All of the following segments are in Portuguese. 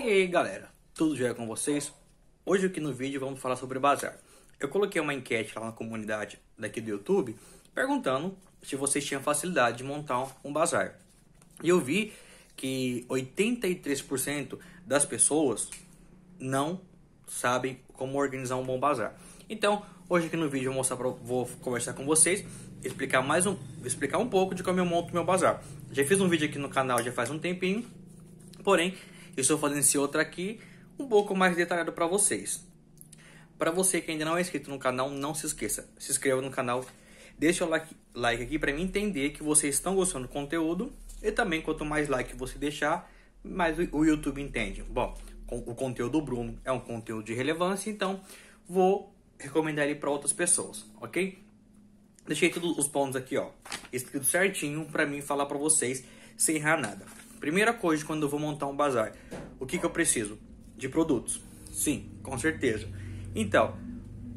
E aí galera, tudo bem com vocês? Hoje aqui no vídeo vamos falar sobre bazar. Eu coloquei uma enquete lá na comunidade daqui do YouTube perguntando se vocês tinham facilidade de montar um bazar. E eu vi que 83% das pessoas não sabem como organizar um bom bazar. Então, hoje aqui no vídeo eu vou mostrar pra, vou conversar com vocês, explicar mais um, explicar um pouco de como eu monto meu bazar. Já fiz um vídeo aqui no canal já faz um tempinho, porém eu estou fazendo esse outro aqui um pouco mais detalhado para vocês. Para você que ainda não é inscrito no canal, não se esqueça, se inscreva no canal, deixa o like, like aqui para mim entender que vocês estão gostando do conteúdo e também quanto mais like você deixar, mais o, o YouTube entende. Bom, o conteúdo do Bruno é um conteúdo de relevância, então vou recomendar ele para outras pessoas, ok? Deixei todos os pontos aqui, ó, escrito certinho para mim falar para vocês sem errar nada. Primeira coisa quando eu vou montar um bazar, o que, que eu preciso? De produtos. Sim, com certeza. Então,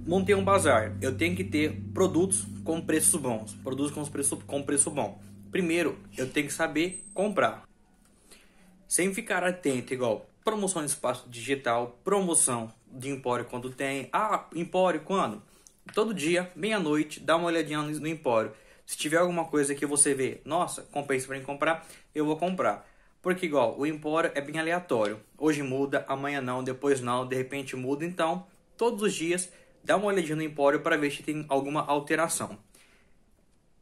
montei um bazar, eu tenho que ter produtos com preços bons. Produtos com preço, com preço bom. Primeiro, eu tenho que saber comprar. Sem ficar atento, igual promoção de espaço digital, promoção de empório quando tem. Ah, empório quando? Todo dia, meia-noite, dá uma olhadinha no empório. Se tiver alguma coisa que você vê, nossa, compensa para mim comprar, eu vou comprar. Porque, igual, o embora é bem aleatório. Hoje muda, amanhã não, depois não, de repente muda. Então, todos os dias, dá uma olhadinha no empório para ver se tem alguma alteração.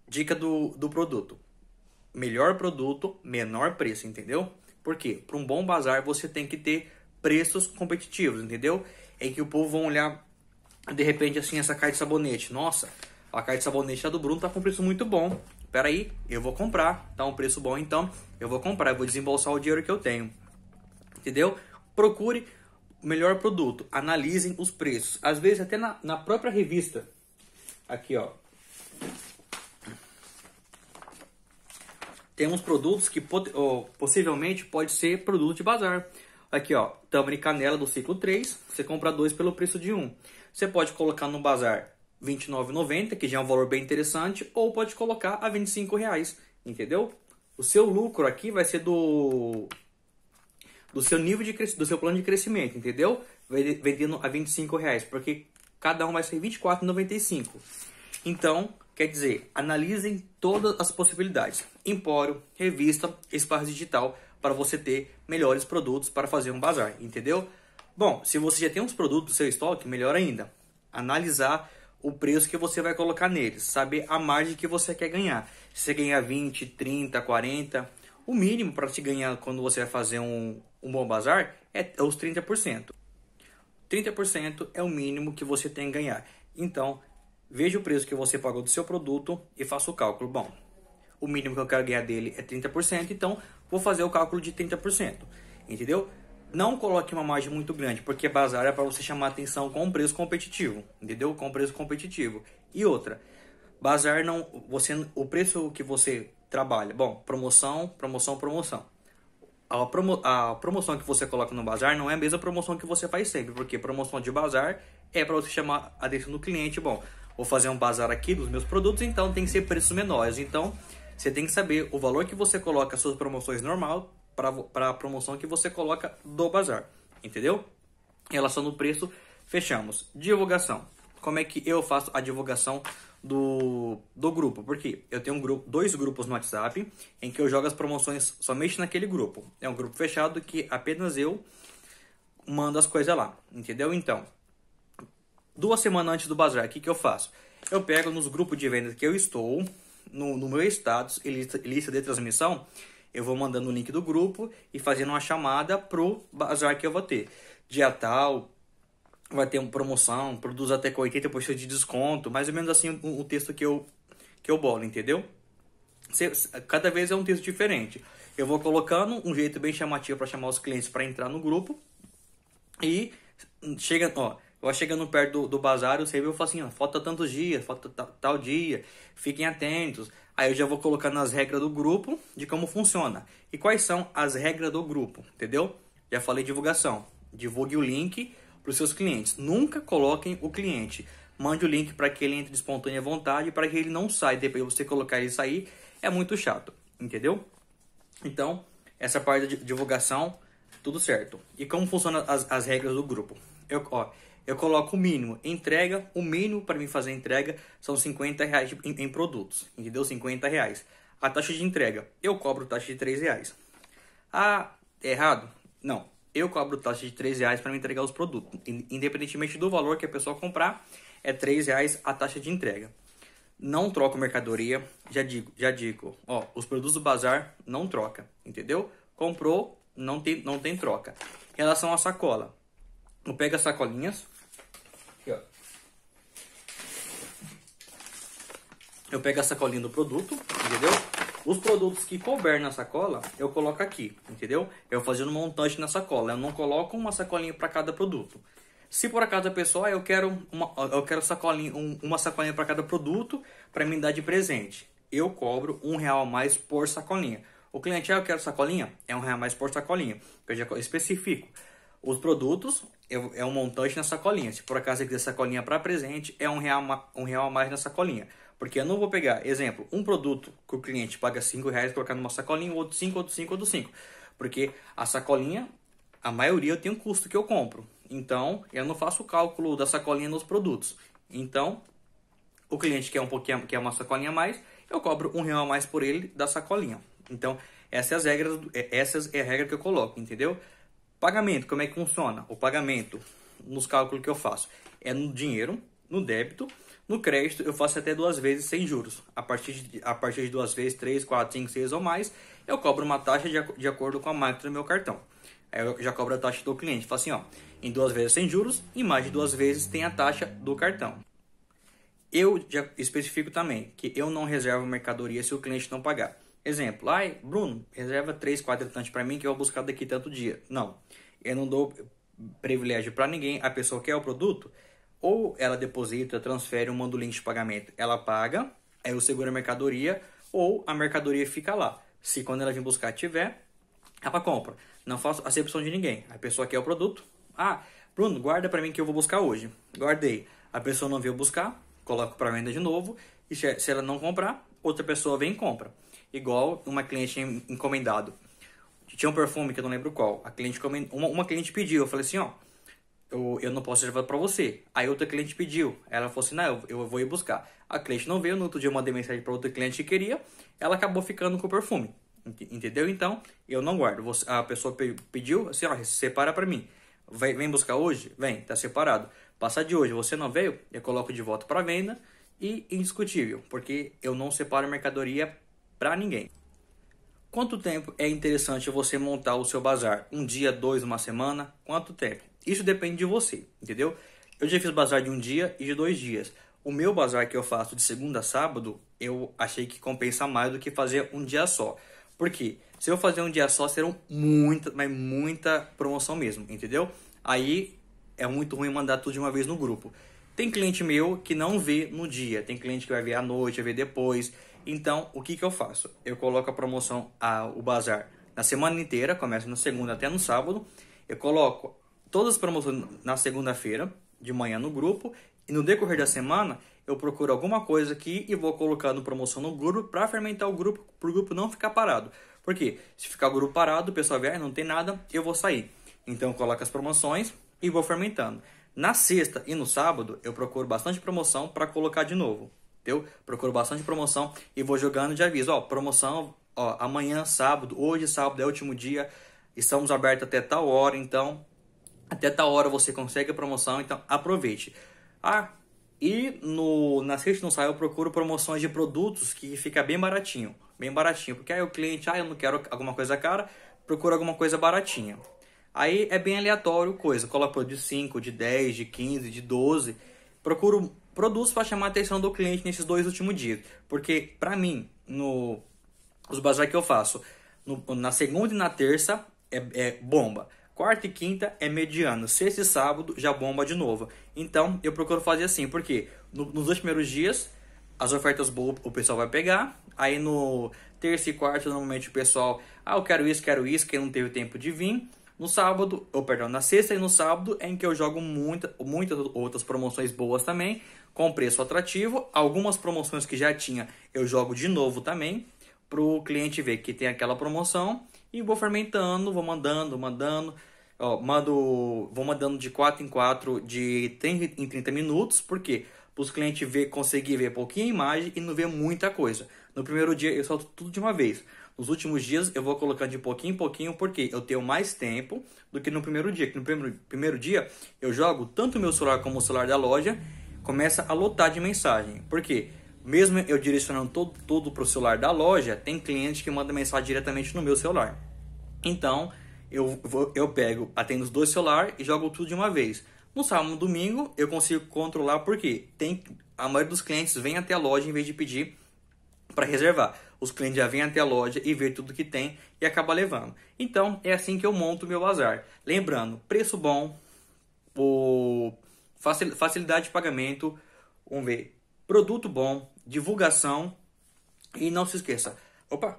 Dica do, do produto. Melhor produto, menor preço, entendeu? Porque para um bom bazar você tem que ter preços competitivos, entendeu? É que o povo vão olhar de repente assim essa caixa de sabonete. Nossa, a caixa de sabonete da do Bruno tá com um preço muito bom peraí, eu vou comprar, tá um preço bom então, eu vou comprar, eu vou desembolsar o dinheiro que eu tenho. Entendeu? Procure o melhor produto, analisem os preços. Às vezes até na, na própria revista. Aqui, ó. Tem uns produtos que oh, possivelmente pode ser produto de bazar. Aqui, ó, tâmara e canela do ciclo 3, você compra dois pelo preço de um. Você pode colocar no bazar R$ 29,90, que já é um valor bem interessante, ou pode colocar a R$ entendeu? O seu lucro aqui vai ser do do seu nível de do seu plano de crescimento, entendeu? Vendendo a 25 reais, porque cada um vai ser 24,95. Então, quer dizer, analisem todas as possibilidades: empório, revista, espaço digital, para você ter melhores produtos para fazer um bazar, entendeu? Bom, se você já tem uns produtos do seu estoque, melhor ainda, analisar o preço que você vai colocar neles, saber a margem que você quer ganhar. Se você ganhar 20, 30, 40, o mínimo para se ganhar quando você vai fazer um, um bom bazar é, é os 30%. 30% é o mínimo que você tem que ganhar. Então, veja o preço que você pagou do seu produto e faça o cálculo. Bom, o mínimo que eu quero ganhar dele é 30%, então vou fazer o cálculo de 30%. Entendeu? não coloque uma margem muito grande, porque bazar é para você chamar atenção com um preço competitivo, entendeu? Com um preço competitivo. E outra, bazar não, você, o preço que você trabalha, bom, promoção, promoção, promoção. A, promo, a promoção que você coloca no bazar não é a mesma promoção que você faz sempre, porque promoção de bazar é para você chamar a atenção do cliente, bom, vou fazer um bazar aqui dos meus produtos, então tem que ser preços menores. Então, você tem que saber o valor que você coloca as suas promoções normal para a promoção que você coloca do bazar, entendeu? Em relação ao preço, fechamos. Divulgação. Como é que eu faço a divulgação do, do grupo? Porque eu tenho um grupo, dois grupos no WhatsApp em que eu jogo as promoções somente naquele grupo. É um grupo fechado que apenas eu mando as coisas lá, entendeu? Então, duas semanas antes do bazar, o que, que eu faço? Eu pego nos grupos de vendas que eu estou, no, no meu status e lista, lista de transmissão, eu vou mandando o link do grupo e fazendo uma chamada pro bazar que eu vou ter. Dia tal, vai ter uma promoção, produz até com 80% de desconto, mais ou menos assim o, o texto que eu, que eu bolo, entendeu? Cê, cada vez é um texto diferente. Eu vou colocando um jeito bem chamativo para chamar os clientes para entrar no grupo e chega, ó, eu chegando perto do, do bazar, eu sei, eu falo assim, ó, falta tantos dias, falta tal dia, fiquem atentos. Aí eu já vou colocar nas regras do grupo, de como funciona. E quais são as regras do grupo, entendeu? Já falei divulgação. Divulgue o link para os seus clientes. Nunca coloquem o cliente. Mande o link para que ele entre de espontânea vontade, para que ele não saia. Depois você colocar ele sair, é muito chato, entendeu? Então, essa parte de divulgação, tudo certo. E como funcionam as, as regras do grupo? Eu, ó, eu coloco o mínimo entrega, o mínimo para mim fazer entrega são 50 reais em, em, produtos, entendeu? 50 reais. A taxa de entrega, eu cobro taxa de 3 reais. Ah, é errado? Não, eu cobro taxa de 3 reais para me entregar os produtos, independentemente do valor que a pessoa comprar, é 3 reais a taxa de entrega. Não troco mercadoria, já digo, já digo, ó, os produtos do bazar não troca, entendeu? Comprou, não tem, não tem troca. Em relação à sacola, eu pego as sacolinhas. Aqui, ó. Eu pego a sacolinha do produto, entendeu? Os produtos que couber na sacola, eu coloco aqui, entendeu? Eu fazendo um montante na sacola. Eu não coloco uma sacolinha para cada produto. Se por acaso a pessoa, ah, eu quero uma, eu quero sacolinha, um, uma sacolinha para cada produto para me dar de presente. Eu cobro um real a mais por sacolinha. O cliente, ah, eu quero sacolinha? É um real a mais por sacolinha. Eu já especifico. Os produtos é um montante na sacolinha. Se por acaso você quiser sacolinha para presente, é um real, um real a mais na sacolinha. Porque eu não vou pegar, exemplo, um produto que o cliente paga 5 reais, colocar numa sacolinha, outro 5, outro 5, outro 5. Porque a sacolinha, a maioria tem um custo que eu compro. Então, eu não faço o cálculo da sacolinha nos produtos. Então, o cliente quer um pouquinho, quer uma sacolinha a mais, eu cobro um real a mais por ele da sacolinha. Então, essas é regras, essas é a regra que eu coloco, entendeu? Pagamento, como é que funciona? O pagamento, nos cálculos que eu faço, é no dinheiro, no débito. No crédito, eu faço até duas vezes sem juros. A partir de, a partir de duas vezes, três, quatro, cinco, seis ou mais, eu cobro uma taxa de, de acordo com a máquina do meu cartão. Aí eu já cobro a taxa do cliente. Fala assim, ó, em duas vezes sem juros e mais de duas vezes tem a taxa do cartão. Eu já especifico também que eu não reservo mercadoria se o cliente não pagar. Exemplo, ai, Bruno, reserva três quadritantes para mim que eu vou buscar daqui tanto dia. Não, eu não dou privilégio para ninguém. A pessoa quer o produto, ou ela deposita, transfere, manda o link de pagamento. Ela paga, aí eu seguro a mercadoria, ou a mercadoria fica lá. Se quando ela vir buscar tiver, para compra. Não faço acepção de ninguém. A pessoa quer o produto. Ah, Bruno, guarda para mim que eu vou buscar hoje. Guardei. A pessoa não veio buscar, coloco para venda de novo. E se ela não comprar, outra pessoa vem e compra igual uma cliente encomendado. Tinha um perfume que eu não lembro qual. A cliente uma, uma cliente pediu, eu falei assim, ó, eu, eu não posso reservar para você. Aí outra cliente pediu, ela falou assim, não, eu, eu vou ir buscar. A cliente não veio, no outro dia eu mandei mensagem para outra cliente que queria, ela acabou ficando com o perfume. Entendeu? Então, eu não guardo. A pessoa pediu, assim, ó, separa para mim. Vem, vem buscar hoje? Vem, tá separado. Passar de hoje, você não veio? Eu coloco de volta para venda e indiscutível, porque eu não separo mercadoria para ninguém. Quanto tempo é interessante você montar o seu bazar? Um dia, dois, uma semana? Quanto tempo? Isso depende de você, entendeu? Eu já fiz bazar de um dia e de dois dias. O meu bazar que eu faço de segunda a sábado, eu achei que compensa mais do que fazer um dia só. porque Se eu fazer um dia só, serão muita, mas muita promoção mesmo, entendeu? Aí é muito ruim mandar tudo de uma vez no grupo. Tem cliente meu que não vê no dia, tem cliente que vai ver à noite, vai ver depois. Então, o que, que eu faço? Eu coloco a promoção, a, o bazar, na semana inteira, começa no segunda até no sábado. Eu coloco todas as promoções na segunda-feira, de manhã no grupo, e no decorrer da semana eu procuro alguma coisa aqui e vou colocando promoção no grupo para fermentar o grupo, para o grupo não ficar parado. Porque se ficar o grupo parado, o pessoal vier, ah, não tem nada, eu vou sair. Então eu coloco as promoções e vou fermentando. Na sexta e no sábado eu procuro bastante promoção para colocar de novo. Procuro bastante promoção e vou jogando de aviso. Ó, promoção, ó, amanhã, sábado, hoje, sábado é o último dia, estamos abertos até tal hora, então, até tal hora você consegue a promoção, então aproveite. Ah, e no, na Sexta Não Sai eu procuro promoções de produtos que fica bem baratinho, bem baratinho, porque aí o cliente, ah, eu não quero alguma coisa cara, procura alguma coisa baratinha. Aí é bem aleatório coisa, coloco de 5, de 10, de 15, de 12. Procuro produtos para chamar a atenção do cliente nesses dois últimos dias. Porque, para mim, no os bazar que eu faço, no, na segunda e na terça é, é bomba. Quarta e quinta é mediano. Sexta e sábado já bomba de novo. Então, eu procuro fazer assim, porque no, nos dois primeiros dias, as ofertas boas o pessoal vai pegar. Aí no terça e quarta, normalmente o pessoal, ah, eu quero isso, quero isso, quem não teve tempo de vir. No sábado, ou perdão, na sexta e no sábado é em que eu jogo muita, muitas outras promoções boas também com preço atrativo. Algumas promoções que já tinha eu jogo de novo também, para o cliente ver que tem aquela promoção e vou fermentando, vou mandando, mandando. Ó, mando, vou mandando de 4 em 4 de 30 em 30 minutos, porque para os clientes ver, conseguir ver pouquinha imagem e não ver muita coisa. No primeiro dia eu solto tudo de uma vez. Nos últimos dias eu vou colocando de pouquinho em pouquinho, porque eu tenho mais tempo do que no primeiro dia. Que no primeiro, primeiro dia eu jogo tanto meu celular como o celular da loja começa a lotar de mensagem. Por quê? Mesmo eu direcionando todo, todo para o celular da loja, tem cliente que manda mensagem diretamente no meu celular. Então, eu, eu pego, atendo os dois celulares e jogo tudo de uma vez. No sábado e domingo, eu consigo controlar porque tem, a maioria dos clientes vem até a loja em vez de pedir para reservar. Os clientes já vêm até a loja e vê tudo que tem e acaba levando. Então, é assim que eu monto o meu bazar. Lembrando, preço bom, o facilidade de pagamento, vamos ver, produto bom, divulgação e não se esqueça, opa,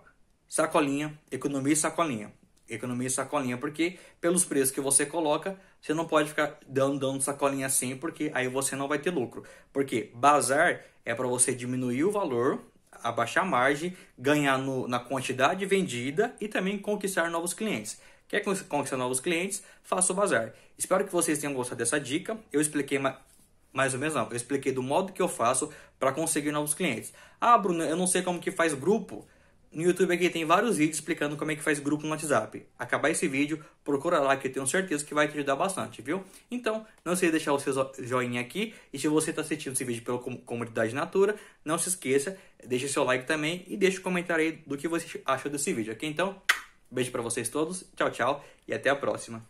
sacolinha, economia e sacolinha. Economia e sacolinha, porque pelos preços que você coloca, você não pode ficar dando, dando sacolinha assim, porque aí você não vai ter lucro. Porque bazar é para você diminuir o valor, abaixar a margem, ganhar no, na quantidade vendida e também conquistar novos clientes. Quer conquistar novos clientes? Faça o bazar. Espero que vocês tenham gostado dessa dica. Eu expliquei mais ou menos não. Eu expliquei do modo que eu faço para conseguir novos clientes. Ah, Bruno, eu não sei como que faz grupo. No YouTube aqui tem vários vídeos explicando como é que faz grupo no WhatsApp. Acabar esse vídeo, procura lá que eu tenho certeza que vai te ajudar bastante, viu? Então, não se deixar o seu joinha aqui. E se você está assistindo esse vídeo pela comunidade Natura, não se esqueça, deixa seu like também e deixa o um comentário aí do que você achou desse vídeo, ok? Então, Beijo para vocês todos, tchau, tchau e até a próxima.